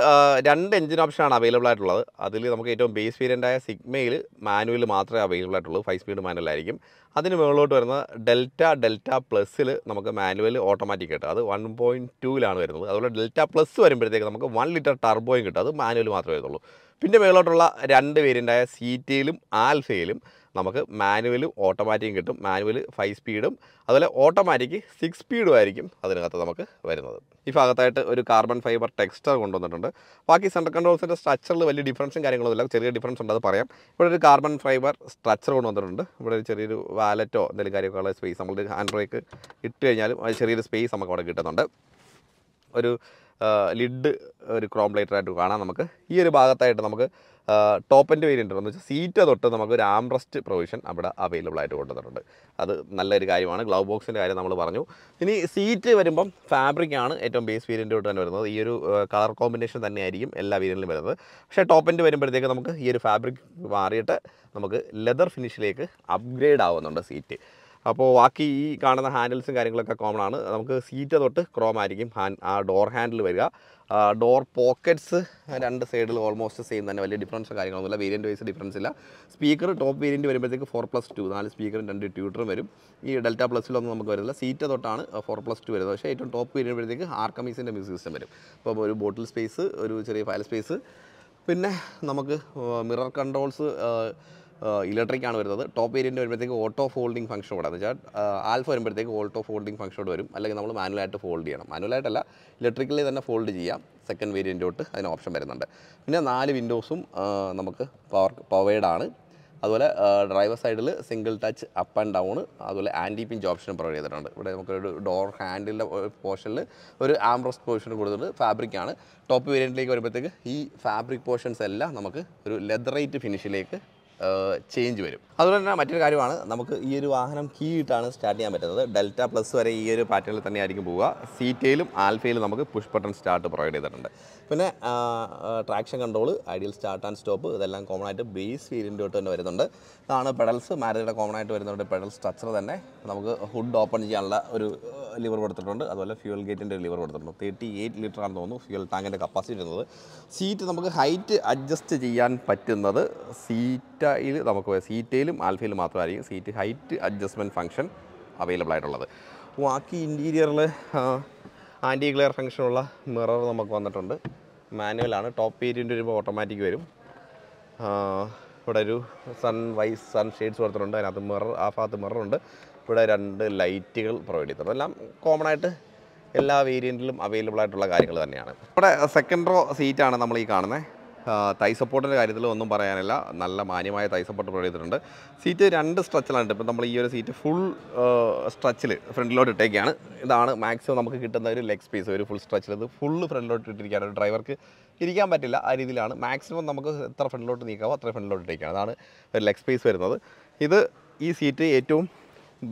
[SPEAKER 1] രണ്ട് എഞ്ചിൻ ഓപ്ഷനാണ് അവൈലബിൾ ആയിട്ടുള്ളത് അതിൽ നമുക്ക് ഏറ്റവും ബേസ് വേരിയൻ്റായ സിഗ്മയിൽ മാനുവൽ മാത്രമേ അവൈലബിൾ ആയിട്ടുള്ളൂ ഫൈവ് സ്പീഡ് മാനുവൽ ആയിരിക്കും അതിന് മുകളിലോട്ട് വരുന്ന ഡെൽറ്റ ഡെൽറ്റ പ്ലസ്സിൽ നമുക്ക് മാനുവൽ ഓട്ടോമാറ്റിക് കിട്ടും അത് വൺ പോയിൻറ്റ് ടൂവിലാണ് വരുന്നത് അതുപോലെ ഡെൽറ്റ പ്ലസ് വരുമ്പോഴത്തേക്ക് നമുക്ക് വൺ ലിറ്റർ ടർബോയും കിട്ടും അത് മാനുവൽ മാത്രമേ വരുന്നുള്ളൂ പിന്നെ മുകളിലോട്ടുള്ള രണ്ട് വേരിയൻ്റായ സീറ്റയിലും ആൽഫയിലും നമുക്ക് മാനുവലും ഓട്ടോമാറ്റിക്കും കിട്ടും മാനുവൽ ഫൈവ് സ്പീഡും അതുപോലെ ഓട്ടോമാറ്റിക് സിക്സ് സ്പീഡും ആയിരിക്കും അതിനകത്ത് നമുക്ക് വരുന്നത് ഈ ഭാഗത്തായിട്ട് ഒരു കാർബൺ ഫൈബർ ടെക്സ്റ്റർ കൊണ്ടുവന്നിട്ടുണ്ട് ബാക്കി സെൻട്രൽ കൺട്രോൾസിൻ്റെ സ്ട്രക്ചറിൽ വലിയ ഡിഫറൻസും കാര്യങ്ങളൊന്നുമില്ല ചെറിയ ഡിഫറൻസ് ഉണ്ട് പറയാം ഇവിടെ ഒരു കാർബൺ ഫൈബർ സ്ട്രക്ചർ കൊണ്ടുവന്നിട്ടുണ്ട് ഇവിടെ ഒരു ചെറിയൊരു വാലറ്റോ എന്തെങ്കിലും കാര്യമൊക്കെ ഉള്ള സ്പേസ് നമ്മൾ ഹാൻഡ് ബ്രേക്ക് ഇട്ട് കഴിഞ്ഞാലും ചെറിയൊരു സ്പേസ് നമുക്ക് അവിടെ കിട്ടുന്നുണ്ട് ഒരു ലിഡ് ഒരു ക്രോം പ്ലേറ്ററായിട്ട് കാണാം നമുക്ക് ഈ ഒരു ഭാഗത്തായിട്ട് നമുക്ക് ടോപ്പിൻ്റെ വേരിയൻ്റ് എന്ന് വെച്ചാൽ സീറ്റ് തൊട്ട് നമുക്ക് ഒരു ആംറസ്റ്റ് പ്രൊവിഷൻ അവിടെ അവൈലബിൾ ആയിട്ട് കൊണ്ടുവന്നിട്ടുണ്ട് അത് നല്ലൊരു കാര്യമാണ് ഗ്ലൗ ബോക്സിൻ്റെ കാര്യം നമ്മൾ പറഞ്ഞു ഇനി സീറ്റ് വരുമ്പം ഫാബ്രിക്കാണ് ഏറ്റവും ബേസ് വേരിയൻ്റ് തൊട്ട് തന്നെ വരുന്നത് ഈ ഒരു കളർ കോമ്പിനേഷൻ തന്നെയായിരിക്കും എല്ലാ വേരിയൻറ്റിലും വരുന്നത് പക്ഷേ ടോപ്പിൻ്റെ വരുമ്പോഴത്തേക്ക് നമുക്ക് ഈ ഒരു ഫാബ്രിക് മാറിയിട്ട് നമുക്ക് ലെതർ ഫിനിഷിലേക്ക് അപ്ഗ്രേഡ് ആവുന്നുണ്ട് സീറ്റ് അപ്പോൾ ബാക്കി ഈ കാണുന്ന ഹാൻഡിൽസും കാര്യങ്ങളൊക്കെ കോമൺ ആണ് നമുക്ക് സീറ്റ് തൊട്ട് ക്രോം ആയിരിക്കും ഹാൻഡ് ആ ഡോർ ഹാൻഡിൽ വരിക ഡോർ പോക്കറ്റ്സ് രണ്ട് സൈഡിൽ ഓൾമോസ്റ്റ് സെയിം തന്നെ വലിയ ഡിഫറൻസ് കാര്യങ്ങളൊന്നുമില്ല വേരിയൻറ്റ് വൈസ് ഡിഫറൻസ് ഇല്ല സ്പീക്കർ ടോപ്പ് വേരിയൻറ്റ് വരുമ്പോഴത്തേക്ക് ഫോർ പ്ലസ് ടു നാല് സ്പീക്കറും രണ്ട് ട്യൂട്ടറും വരും ഈ ഡെൽറ്റ പ്ലസ്സിലൊന്നും നമുക്ക് വരുന്നില്ല സീറ്റ് തൊട്ടാണ് ഫോർ പ്ലസ് ടു വരുന്നത് പക്ഷേ ഏറ്റവും ടോപ്പ് വരുമ്പോഴത്തേക്ക് ആർക്കമീസിൻ്റെ മ്യൂസിക് സിസ്റ്റം വരും അപ്പോൾ ഒരു ബോട്ടിൽ സ്പേസ് ഒരു ചെറിയ ഫയൽ സ്പേസ് പിന്നെ നമുക്ക് മിറർ കൺട്രോൾസ് ഇലക്ട്രിക്കാണ് വരുന്നത് ടോപ്പ് വേരിയൻറ്റ് വരുമ്പോഴത്തേക്ക് ഓട്ടോ ഫോൾഡിംഗ് കൂടെ എന്ന് വെച്ചാൽ ആൽഫ വരുമ്പോഴത്തേക്ക് ഓട്ടോ ഫോൾഡിംഗ് കൂടെ വരും അല്ലെങ്കിൽ നമ്മൾ മാനുവലായിട്ട് ഫോൾഡ് ചെയ്യണം മാനുവലായിട്ടല്ല ഇലക്ട്രിക്കലി തന്നെ ഫോൾഡ് ചെയ്യാം സെക്കൻഡ് വേരിയൻറ്റോട്ട് അതിന് ഓപ്ഷൻ വരുന്നുണ്ട് പിന്നെ നാല് വിൻഡോസും നമുക്ക് പവർ പവേഡാണ് അതുപോലെ ഡ്രൈവർ സൈഡിൽ single touch up and down അതുപോലെ ആൻറ്റി പിഞ്ച് ഓപ്ഷൻ പ്രൊവൈഡ് ചെയ്തിട്ടുണ്ട് ഇവിടെ നമുക്കൊരു ഡോർ ഹാൻഡിലെ പോർഷനിൽ ഒരു ആംബ്രസ് പോർഷൻ കൊടുത്തിട്ടുണ്ട് ഫാബ്രിക്കാണ് ടോപ്പ് വേരിയൻറ്റിലേക്ക് വരുമ്പോഴത്തേക്ക് ഈ ഫാബ്രിക് പോർഷൻസ് എല്ലാം നമുക്ക് ഒരു ലെതറേറ്റ് ഫിനിഷിലേക്ക് ചേഞ്ച് വരും അതുപോലെ തന്നെ മറ്റൊരു കാര്യമാണ് നമുക്ക് ഈ ഒരു വാഹനം കീ ഇട്ടാണ് സ്റ്റാർട്ട് ചെയ്യാൻ പറ്റുന്നത് ഡെൽറ്റ പ്ലസ് വരെ ഈ ഒരു പാറ്റേണിൽ തന്നെ ആയിരിക്കും പോവുക സീറ്റയിലും ആൽഫയിലും നമുക്ക് പുഷ് ബട്ടൺ സ്റ്റാർട്ട് പ്രൊവൈഡ് ചെയ്തിട്ടുണ്ട് പിന്നെ traction control idle start and stop ഇതെല്ലാം കോമൺ ആയിട്ട് ബേസ് ഫീലിൻ്റെ തൊട്ട് തന്നെ വരുന്നുണ്ട് അതാണ് പെഡൽസ് മാരുതിയുടെ കോമൺ ആയിട്ട് വരുന്നുണ്ട് പെഡൽ സ്ട്രക്ചർ തന്നെ നമുക്ക് ഹുഡ് ഓപ്പൺ ചെയ്യാനുള്ള ഒരു ലിവർ കൊടുത്തിട്ടുണ്ട് അതുപോലെ ഫ്യൂൽ ഗേറ്റിൻ്റെ ലിവർ കൊടുത്തിട്ടുണ്ട് തേർട്ടി എയ്റ്റ് ലിറ്റർ ആണെന്ന് തോന്നുന്നു ഫ്യൂൽ ടാങ്കിൻ്റെ കപ്പാസിറ്റി വരുന്നത് സീറ്റ് നമുക്ക് ഹൈറ്റ് അഡ്ജസ്റ്റ് ചെയ്യാൻ പറ്റുന്നത് സീറ്റയിൽ നമുക്ക് സീറ്റയിലും ആൽഫയിലും മാത്രമായിരിക്കും seat height adjustment function available ആയിട്ടുള്ളത് ബാക്കി ഇൻറ്റീരിയറിൽ ആൻറ്റി ക്ലിയർ ഫങ്ഷനുള്ള മിറർ നമുക്ക് വന്നിട്ടുണ്ട് മാനുവലാണ് ടോപ്പ് വേരിയൻ്റ് വരുമ്പോൾ ഓട്ടോമാറ്റിക് വരും ഇവിടെ ഒരു സൺ വൈസ് സൺ ഷെയ്ഡ്സ് കൊടുത്തിട്ടുണ്ട് അതിനകത്ത് മിറർ ആ ഭാഗത്ത് മിററുണ്ട് ഇവിടെ രണ്ട് ലൈറ്റുകൾ പ്രൊവൈഡ് ചെയ്തിട്ടുണ്ട് എല്ലാം കോമൺ ആയിട്ട് എല്ലാ വേരിയൻറ്റിലും അവൈലബിൾ ആയിട്ടുള്ള കാര്യങ്ങൾ തന്നെയാണ് ഇവിടെ സെക്കൻഡ് റോ സീറ്റാണ് നമ്മൾ ഈ കാണുന്നത് തൈ സപ്പോർട്ടിൻ്റെ കാര്യത്തിൽ ഒന്നും പറയാനില്ല നല്ല മാന്യമായ തൈ സപ്പോർട്ട് പ്രൊവൈഡ് ചെയ്തിട്ടുണ്ട് സീറ്റ് രണ്ട് സ്ട്രെച്ചിലാണ് ഇപ്പം നമ്മൾ ഈ ഒരു സീറ്റ് ഫുൾ സ്ട്രെച്ചിൽ ഫ്രണ്ടിലോട്ട് ഇട്ടേക്കാണ് ഇതാണ് മാക്സിമം നമുക്ക് കിട്ടുന്ന ഒരു ലെഗ് സ്പേസ് ഒരു ഫുൾ സ്ട്രെച്ചിൽ ഇത് ഫുൾ ഫ്രണ്ടിലോട്ട് ഇട്ടിരിക്കുകയാണ് ഒരു ഡ്രൈവർക്ക് ഇരിക്കാൻ പറ്റില്ല ആ രീതിയിലാണ് മാക്സിമം നമുക്ക് എത്ര ഫ്രണ്ടിലോട്ട് നീക്കാവോ അത്ര ഫ്രണ്ടിലോട്ട് ഇട്ടേക്കാണ് അതാണ് ഒരു ലെഗ് സ്പേസ് വരുന്നത് ഇത് ഈ സീറ്റ് ഏറ്റവും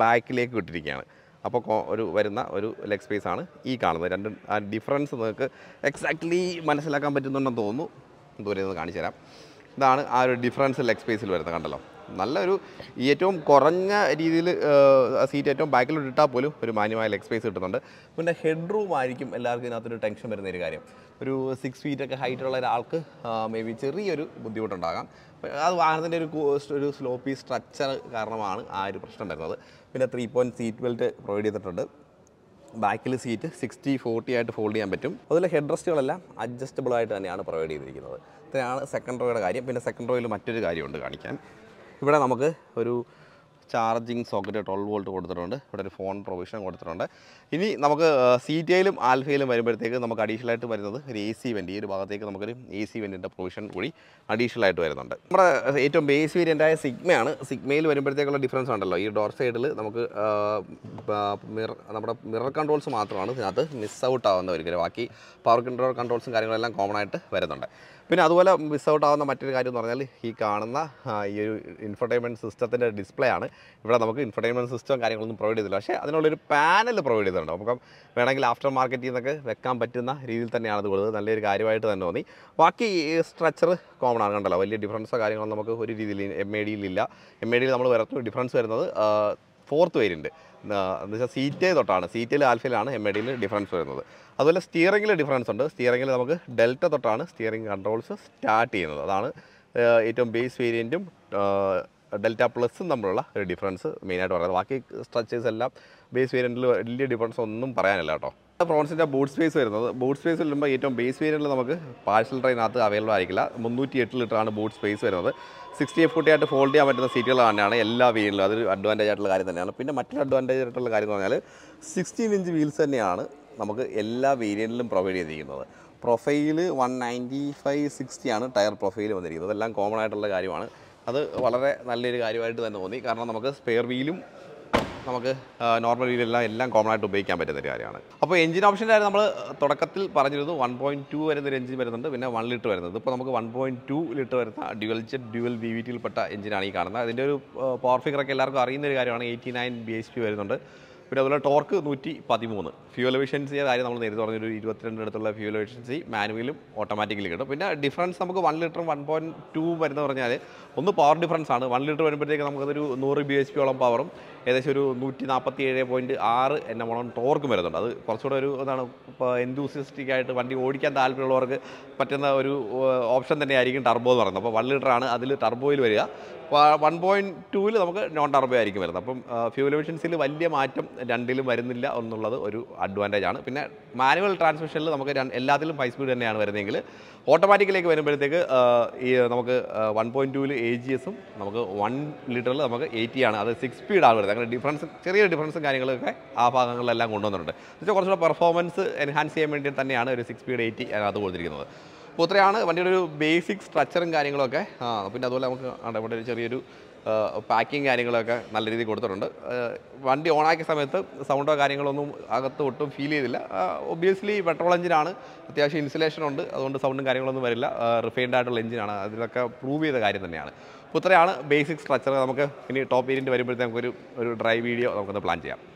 [SPEAKER 1] ബാക്കിലേക്ക് ഇട്ടിരിക്കുകയാണ് അപ്പോൾ ഒരു വരുന്ന ഒരു ലെഗ് സ്പേസ് ആണ് ഈ കാണുന്നത് രണ്ട് ആ ഡിഫറൻസ് നിങ്ങൾക്ക് എക്സാക്ട്ലി മനസ്സിലാക്കാൻ പറ്റുന്നുണ്ടെന്ന് തോന്നുന്നു ദൂരെ നിന്ന് കാണിച്ചു തരാം ഇതാണ് ആ ഒരു ഡിഫറൻസ് ലെഗ് സ്പേസിൽ വരുന്നത് കണ്ടല്ലോ നല്ലൊരു ഏറ്റവും കുറഞ്ഞ രീതിയിൽ സീറ്റ് ഏറ്റവും ബാക്കിലോട്ട് ഇട്ടാൽ പോലും ഒരു മാന്യമായ ലെഗ് സ്പേസ് കിട്ടുന്നുണ്ട് പിന്നെ ഹെഡ് റൂം ആയിരിക്കും എല്ലാവർക്കും ഇതിനകത്തൊരു ടെൻഷൻ വരുന്ന ഒരു കാര്യം ഒരു സിക്സ് ഫീറ്റ് ഒക്കെ ഹൈറ്റ് ഉള്ള ഒരാൾക്ക് മേ ബി ചെറിയൊരു ബുദ്ധിമുട്ടുണ്ടാകാം അത് വാഹനത്തിൻ്റെ ഒരു ഒരു സ്ലോപ്പി സ്ട്രക്ചർ കാരണമാണ് ആ ഒരു പ്രശ്നം വരുന്നത് പിന്നെ three point seat belt provide ചെയ്തിട്ടുണ്ട് ബാക്കിൽ സീറ്റ് സിക്സ്റ്റി ഫോർട്ടി ആയിട്ട് ഫോൾഡ് ചെയ്യാൻ പറ്റും അതുപോലെ ഹെഡ് റെസ്റ്റുകളെല്ലാം അഡ്ജസ്റ്റബിൾ ആയിട്ട് തന്നെയാണ് പ്രൊവൈഡ് ചെയ്തിരിക്കുന്നത് ഇത്രയാണ് സെക്കൻഡ് റോയുടെ കാര്യം പിന്നെ സെക്കൻഡ് റോയിൽ മറ്റൊരു കാര്യമുണ്ട് കാണിക്കാൻ ഇവിടെ നമുക്ക് ഒരു ചാർജിങ് സോക്കറ്റ് ട്വൽവ് വോൾട്ട് കൊടുത്തിട്ടുണ്ട് ഇവിടെ ഒരു ഫോൺ പ്രൊവിഷൻ കൊടുത്തിട്ടുണ്ട് ഇനി നമുക്ക് സി ആൽഫയിലും വരുമ്പോഴത്തേക്ക് നമുക്ക് അഡീഷണൽ ആയിട്ട് വരുന്നത് ഒരു എ സി വെൻ്റ് ഈ ഒരു ഭാഗത്തേക്ക് നമുക്കൊരു എ സി വെൻറ്റിൻ്റെ പ്രൊവിഷൻ കൂടി അഡീഷണൽ ആയിട്ട് വരുന്നുണ്ട് നമ്മുടെ ഏറ്റവും ബേസ് വേരിയൻ്റായ സിഗ്മയാണ് സിഗ്മയിൽ വരുമ്പോഴത്തേക്കുള്ള ഡിഫറൻസ് ഉണ്ടല്ലോ ഈ ഡോർ സൈഡിൽ നമുക്ക് മിറർ നമ്മുടെ മിറർ കൺട്രോൾസ് മാത്രമാണ് ഇതിനകത്ത് മിസ് ഔട്ട് ആവുന്ന ഒരിക്കലും ബാക്കി പവർ കൺട്രോൾ കൺട്രോൾസും കാര്യങ്ങളെല്ലാം കോമൺ ആയിട്ട് വരുന്നുണ്ട് പിന്നെ അതുപോലെ മിസ് ഔട്ട് ആവുന്ന മറ്റൊരു കാര്യം എന്ന് പറഞ്ഞാൽ ഈ കാണുന്ന ഈ ഒരു ഇൻഫർടൈൻമെൻറ്റ് സിസ്റ്റത്തിൻ്റെ ഡിസ്പ്ലേ ആണ് ഇവിടെ നമുക്ക് ഇൻഫർടൈൻമെൻറ്റ് സിസ്റ്റം കാര്യങ്ങളൊന്നും പ്രൊവൈഡ് ചെയ്തില്ല പക്ഷേ അതിനുള്ളൊരു പാനൽ പ്രൊവൈഡ് ചെയ്തിട്ടുണ്ട് നമുക്ക് വേണമെങ്കിൽ ആഫ്റ്റർ മാർക്കറ്റിൽ നിന്നൊക്കെ വെക്കാൻ പറ്റുന്ന രീതിയിൽ തന്നെയാണ് ഇത് കൊടുത്തത് നല്ലൊരു കാര്യമായിട്ട് തന്നെ തോന്നി ബാക്കി സ്ട്രക്ചർ കോമൺ ആണ് കണ്ടല്ലോ വലിയ ഡിഫറൻസോ കാര്യങ്ങളോ നമുക്ക് ഒരു രീതിയിൽ എം എ ഡിയിലില്ല എം എ ഡിയിൽ നമ്മൾ വരത്തു ഡിഫറൻസ് വരുന്നത് ഫോർത്ത് വേരിയൻറ്റ് എന്ന് വെച്ചാൽ സീറ്റേ തൊട്ടാണ് സീറ്റിൽ ആൽഫയിലാണ് എം എ ഡിയിൽ ഡിഫറൻസ് വരുന്നത് അതുപോലെ സ്റ്റിയറിംഗിൽ ഡിഫറൻസ് ഉണ്ട് സ്റ്റിയറിംഗിൽ നമുക്ക് ഡെൽറ്റ തൊട്ടാണ് സ്റ്റിയറിംഗ് കൺട്രോൾസ് സ്റ്റാർട്ട് ചെയ്യുന്നത് അതാണ് ഏറ്റവും ബേസ് വേരിയൻറ്റും ഡെൽറ്റ പ്ലസും തമ്മിലുള്ള ഒരു ഡിഫറൻസ് മെയിനായിട്ട് പറയുന്നത് ബാക്കി സ്ട്രച്ചേഴ്സ് എല്ലാം ബേസ് വേരിയൻറ്റിൽ വലിയ ഡിഫറൻസ് ഒന്നും പറയാനില്ല കേട്ടോ അടുത്ത പ്രോൺസിൻ്റെ ബൂട്ട് സ്പേസ് വരുന്നത് ബൂട്ട് സ്പേസ് വരുമ്പോൾ ഏറ്റവും ബേസ് വേരിയൻറ്റിൽ നമുക്ക് പാഴ്സൽ ട്രെയിനകത്ത് അവൈലബിൾ ആയിരിക്കില്ല മുന്നൂറ്റി എട്ട് ലിറ്ററാണ് ബൂട്ട് സ്പേസ് വരുന്നത് സിക്സ്റ്റി എഫ് കുട്ടിയായിട്ട് ഫോൾഡ് ചെയ്യാൻ പറ്റുന്ന സീറ്റുകൾ തന്നെയാണ് എല്ലാ വീലിലും അതൊരു അഡ്വാൻറ്റേജ് ആയിട്ടുള്ള കാര്യം തന്നെയാണ് പിന്നെ മറ്റൊരു അഡ്വാൻറ്റേജ് ആയിട്ടുള്ള കാര്യം എന്ന് പറഞ്ഞാൽ സിക്സ്റ്റീൻ ഇഞ്ച് വീൽസ് തന്നെയാണ് നമുക്ക് എല്ലാ വേരിയൻറ്റിലും പ്രൊവൈഡ് ചെയ്തിരിക്കുന്നത് പ്രൊഫൈൽ വൺ നയൻറ്റി ഫൈവ് സിക്സ്റ്റിയാണ് ടയർ പ്രൊഫൈൽ വന്നിരിക്കുന്നത് അതെല്ലാം കോമൺ ആയിട്ടുള്ള കാര്യമാണ് അത് വളരെ നല്ലൊരു കാര്യമായിട്ട് തന്നെ തോന്നി കാരണം നമുക്ക് സ്പെയർ വീലും നമുക്ക് നോർമൽ രീതിയിലെല്ലാം എല്ലാം കോമൺ ആയിട്ട് ഉപയോഗിക്കാൻ പറ്റുന്ന ഒരു കാര്യമാണ് അപ്പോൾ എഞ്ചിൻ ഓപ്ഷൻ്റെ കാര്യം നമ്മൾ തുടക്കത്തിൽ പറഞ്ഞിരുന്നത് വൺ പോയിൻറ്റ് ടു വരുന്ന ഒരു എഞ്ചിൻ വരുന്നുണ്ട് പിന്നെ വൺ ലിറ്റർ വരുന്നത് ഇപ്പോൾ നമുക്ക് വൺ പോയിൻറ്റ് ടു ലിറ്റർ വരുന്ന dual jet dual B V ടിയിൽപ്പെട്ട എഞ്ചിനാണ് ഈ കാണുന്നത് അതിൻ്റെ ഒരു പവർ ഫിഗറൊക്കെ എല്ലാവർക്കും അറിയുന്ന ഒരു കാര്യമാണ് eighty nine B H P വരുന്നുണ്ട് പിന്നെ അതുപോലെ ടോർക്ക് നൂറ്റി പതിമൂന്ന് ഫ്യൂൽ എഫിഷ്യൻസി കാര്യം നമ്മൾ നേരത്തെ പറഞ്ഞൊരു അടുത്തുള്ള ഫ്യൂൽ എഫിഷ്യൻസി മാനുവലും ഓട്ടോമാറ്റിക്കലി കിട്ടും പിന്നെ ഡിഫറൻസ് നമുക്ക് വൺ ലിറ്ററും വൺ പോയിൻറ്റ് ടു വരുന്ന പറഞ്ഞാൽ ഒന്ന് പവർ ഡിഫറൻസ് ആണ് വൺ ലിറ്റർ വരുമ്പോഴത്തേക്ക് നമുക്കതൊരു നൂറ് ബി എച്ച് പിയോളം പവറും ഏകദേശം ഒരു നൂറ്റി നാൽപ്പത്തി ഏഴ് പോയിൻറ്റ് ആറ് എന്നെ മോളം ടോർക്കും വരുന്നുണ്ട് അത് കുറച്ചുകൂടെ ഒരു എന്താണ് ഇപ്പോൾ എന്തൂസിയസ്റ്റിക് ആയിട്ട് വണ്ടി ഓടിക്കാൻ താല്പര്യമുള്ളവർക്ക് പറ്റുന്ന ഒരു ഓപ്ഷൻ തന്നെയായിരിക്കും ടർബോ എന്ന് പറയുന്നത് അപ്പോൾ വൺ ലിറ്റർ ആണ് അതിൽ ടർബോയിൽ വരിക വൺ പോയിൻറ്റ് ടുവിൽ നമുക്ക് നോൺ ടർബോ ആയിരിക്കും വരുന്നത് അപ്പം ഫ്യൂൽ എഫിഷ്യൻസിയിൽ വലിയ മാറ്റം രണ്ടിലും വരുന്നില്ല എന്നുള്ളത് ഒരു അഡ്വാൻറ്റേജ് ആണ് പിന്നെ മാനുവൽ ട്രാൻസ്മിഷനിൽ നമുക്ക് എല്ലാത്തിലും ഫൈവ് സ്പീഡ് തന്നെയാണ് വരുന്നതെങ്കിൽ ഓട്ടോമാറ്റിക്കിലേക്ക് വരുമ്പോഴത്തേക്ക് ഈ നമുക്ക് വൺ പോയിൻറ്റ് ടൂവിൽ എ ജി എസും നമുക്ക് വൺ ലിറ്ററിൽ നമുക്ക് എയ്റ്റി ആണ് അത് സിക്സ് സ്പീഡാണ് വരുന്നത് അങ്ങനെ ഡിഫറൻസ് ചെറിയ ഡിഫറൻസും കാര്യങ്ങളൊക്കെ ആ ഭാഗങ്ങളിലെല്ലാം കൊണ്ടുവന്നിട്ടുണ്ട് എന്നുവെച്ചാൽ കുറച്ചുകൂടെ പെർഫോമൻസ് എൻഹാൻസ് ചെയ്യാൻ വേണ്ടി തന്നെയാണ് ഒരു സിക്സ് സ്പീഡ് എയ്റ്റി അതിനകത്ത് കൊടുത്തിരിക്കുന്നത് അപ്പോൾ ഇത്രയാണ് വണ്ടിയുടെ ഒരു ബേസിക് സ്ട്രക്ചറും കാര്യങ്ങളൊക്കെ ആ പിന്നെ അതുപോലെ നമുക്ക് ഇവിടെ ഒരു ചെറിയൊരു പാക്കിങ് കാര്യങ്ങളൊക്കെ നല്ല രീതിയിൽ കൊടുത്തിട്ടുണ്ട് വണ്ടി ഓണാക്കിയ സമയത്ത് സൗണ്ടോ കാര്യങ്ങളൊന്നും അകത്ത് ഒട്ടും ഫീൽ ചെയ്തില്ല ഒബ്വിയസ്ലി പെട്രോൾ എഞ്ചിനാണ് അത്യാവശ്യം ഇൻസുലേഷൻ ഉണ്ട് അതുകൊണ്ട് സൗണ്ടും കാര്യങ്ങളൊന്നും വരില്ല റിഫൈൻഡ് ആയിട്ടുള്ള എഞ്ചിനാണ് അതിലൊക്കെ പ്രൂവ് ചെയ്ത കാര്യം തന്നെയാണ് അപ്പോൾ ഇത്രയാണ് ബേസിക് സ്ട്രക്ചർ നമുക്ക് ഇനി ടോപ്പ് ഏരിയൻ്റ് വരുമ്പോഴത്തേക്കൊരു ഒരു ഡ്രൈവ് വീഡിയോ നമുക്കൊന്ന് പ്ലാൻ ചെയ്യാം